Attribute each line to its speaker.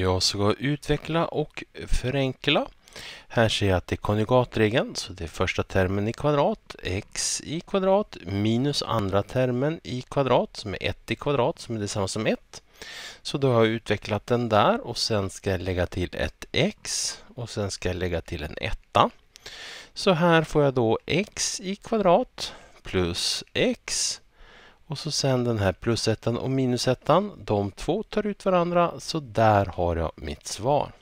Speaker 1: Jag ska utveckla och förenkla. Här ser jag att det är konjugatregeln, så det är första termen i kvadrat, x i kvadrat minus andra termen i kvadrat som är 1 i kvadrat som är detsamma som 1. Så då har jag utvecklat den där och sen ska jag lägga till ett x och sen ska jag lägga till en etta. Så här får jag då x i kvadrat plus x och så sen den här plusettan och minusettan. De två tar ut varandra så där har jag mitt svar.